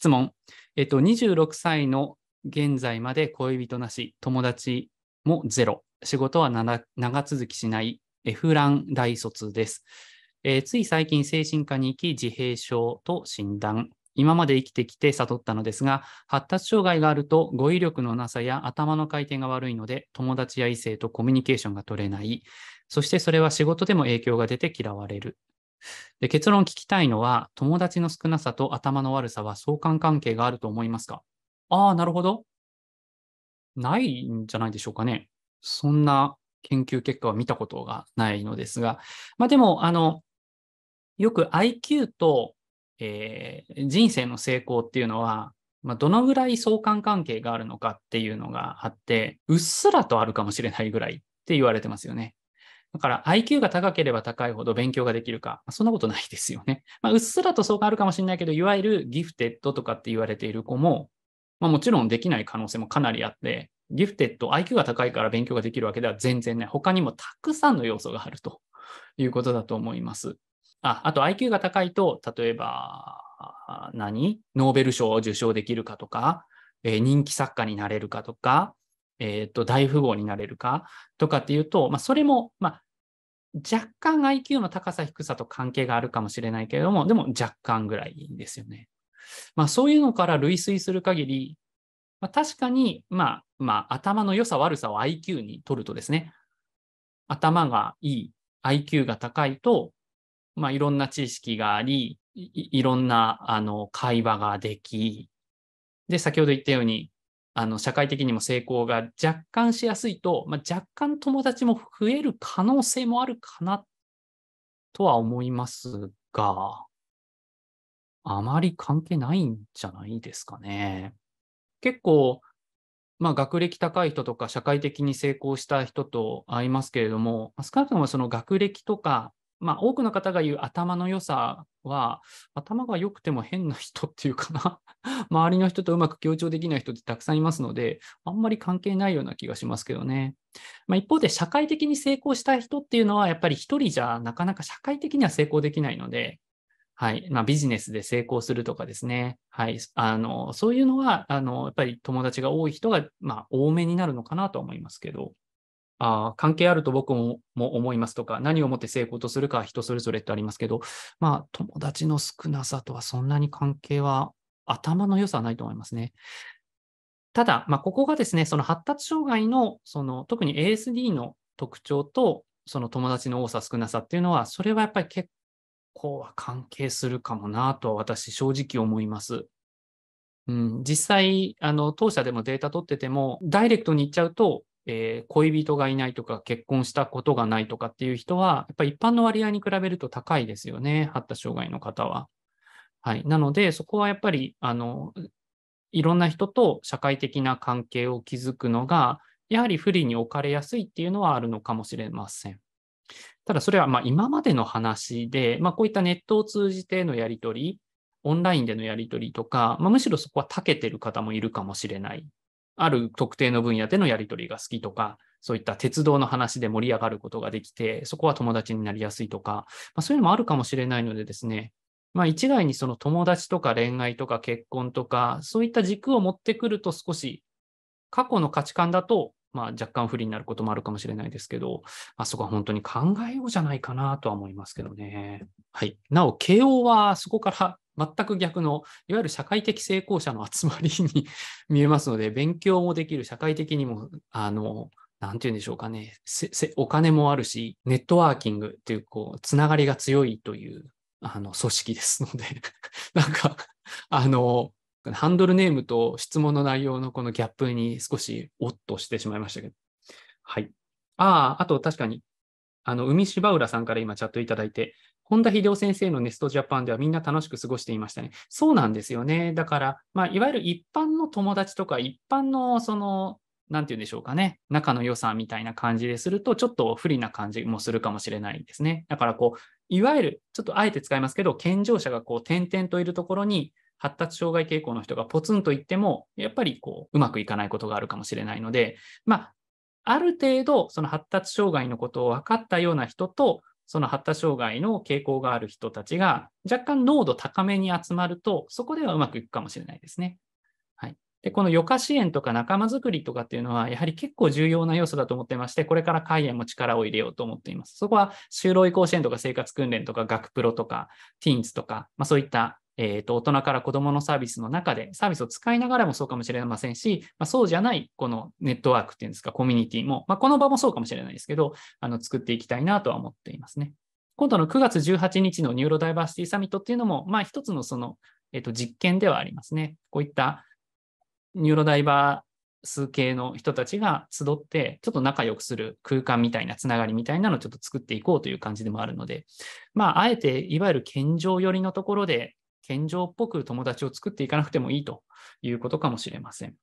質問。えっと、26歳の現在まで恋人なし、友達もゼロ、仕事は長続きしない、エフラン大卒です。えー、つい最近精神科に行き自閉症と診断。今まで生きてきて悟ったのですが、発達障害があると語彙力のなさや頭の回転が悪いので、友達や異性とコミュニケーションが取れない。そしてそれは仕事でも影響が出て嫌われる。で結論聞きたいのは、友達の少なさと頭の悪さは相関関係があると思いますかああ、なるほど。ないんじゃないでしょうかね。そんな研究結果は見たことがないのですが、まあ、でも、あの、よく IQ と、えー、人生の成功っていうのは、まあ、どのぐらい相関関係があるのかっていうのがあって、うっすらとあるかもしれないぐらいって言われてますよね。だから IQ が高ければ高いほど勉強ができるか、そんなことないですよね。まあ、うっすらと相関あるかもしれないけど、いわゆるギフテッドとかって言われている子も、まあ、もちろんできない可能性もかなりあって、ギフテッド、IQ が高いから勉強ができるわけでは全然ない。他にもたくさんの要素があるということだと思います。ああと IQ が高いと、例えば何、ノーベル賞を受賞できるかとか、えー、人気作家になれるかとか、えー、と大富豪になれるかとかっていうと、まあ、それも、まあ、若干 IQ の高さ低さと関係があるかもしれないけれども、でも若干ぐらいですよね。まあそういうのから類推する限り、まあ、確かに、まあ、まあ頭の良さ悪さを IQ にとるとですね、頭がいい、IQ が高いと、まあいろんな知識があり、いろんなあの会話ができ、で、先ほど言ったようにあの社会的にも成功が若干しやすいと、まあ、若干友達も増える可能性もあるかなとは思いますが、あまり関係ないんじゃないですかね。結構、まあ、学歴高い人とか社会的に成功した人と会いますけれども、少なくともその学歴とかまあ、多くの方が言う頭の良さは、頭が良くても変な人っていうかな、周りの人とうまく協調できない人ってたくさんいますので、あんまり関係ないような気がしますけどね。まあ、一方で、社会的に成功した人っていうのは、やっぱり一人じゃなかなか社会的には成功できないので、はいまあ、ビジネスで成功するとかですね、はい、あのそういうのはあのやっぱり友達が多い人が、まあ、多めになるのかなと思いますけど。あ関係あると僕も思いますとか、何をもって成功とするか人それぞれってありますけど、まあ、友達の少なさとはそんなに関係は、頭の良さはないと思いますね。ただ、まあ、ここがですね、その発達障害の、その特に ASD の特徴と、その友達の多さ、少なさっていうのは、それはやっぱり結構は関係するかもなとは私、正直思います。うん、実際、あの、当社でもデータ取ってても、ダイレクトに行っちゃうと、えー、恋人がいないとか結婚したことがないとかっていう人は、やっぱり一般の割合に比べると高いですよね、発達障害の方は。はい。なので、そこはやっぱり、あの、いろんな人と社会的な関係を築くのが、やはり不利に置かれやすいっていうのはあるのかもしれません。ただ、それはま今までの話で、まあ、こういったネットを通じてのやり取り、オンラインでのやり取りとか、まあ、むしろそこは長けてる方もいるかもしれないある特定の分野でのやり取りが好きとか、そういった鉄道の話で盛り上がることができて、そこは友達になりやすいとか、まあ、そういうのもあるかもしれないのでですね、まあ、一概にその友達とか恋愛とか結婚とか、そういった軸を持ってくると少し過去の価値観だと、まあ、若干不利になることもあるかもしれないですけど、まあ、そこは本当に考えようじゃないかなとは思いますけどね。はい。なお、慶応はそこから全く逆の、いわゆる社会的成功者の集まりに 見えますので、勉強もできる、社会的にも、あの、なんて言うんでしょうかね、お金もあるし、ネットワーキングという、こう、つながりが強いという、あの、組織ですので なんか、あの、ハンドルネームと質問の内容のこのギャップに少しおっとしてしまいましたけど。はい。ああ、あと確かにあの、海芝浦さんから今チャットいただいて、本田秀夫先生のネストジャパンではみんな楽しく過ごしていましたね。そうなんですよね。だから、まあ、いわゆる一般の友達とか、一般のその、なんて言うんでしょうかね。仲の良さみたいな感じですると、ちょっと不利な感じもするかもしれないですね。だからこう、いわゆる、ちょっとあえて使いますけど、健常者がこう、点々といるところに、発達障害傾向の人がポツンと言っても、やっぱりこう、うまくいかないことがあるかもしれないので、まあ、ある程度、その発達障害のことを分かったような人と、その発達障害の傾向がある人たちが若干濃度高めに集まると、そこではうまくいくかもしれないですね。はい、でこの余暇支援とか仲間づくりとかっていうのは、やはり結構重要な要素だと思ってまして、これから海外も力を入れようと思っています。そこは就労移行支援とか生活訓練とか学プロとか、ティーンズとか、まあ、そういったえー、と、大人から子供のサービスの中で、サービスを使いながらもそうかもしれませんし、まあ、そうじゃない、このネットワークっていうんですか、コミュニティも、まあ、この場もそうかもしれないですけど、あの、作っていきたいなとは思っていますね。今度の9月18日のニューロダイバーシティサミットっていうのも、まあ、一つのその、えっ、ー、と、実験ではありますね。こういったニューロダイバー数系の人たちが集って、ちょっと仲良くする空間みたいなつながりみたいなのをちょっと作っていこうという感じでもあるので、まあ、あえていわゆる健常寄りのところで健常っぽく友達を作っていかなくてもいいということかもしれません。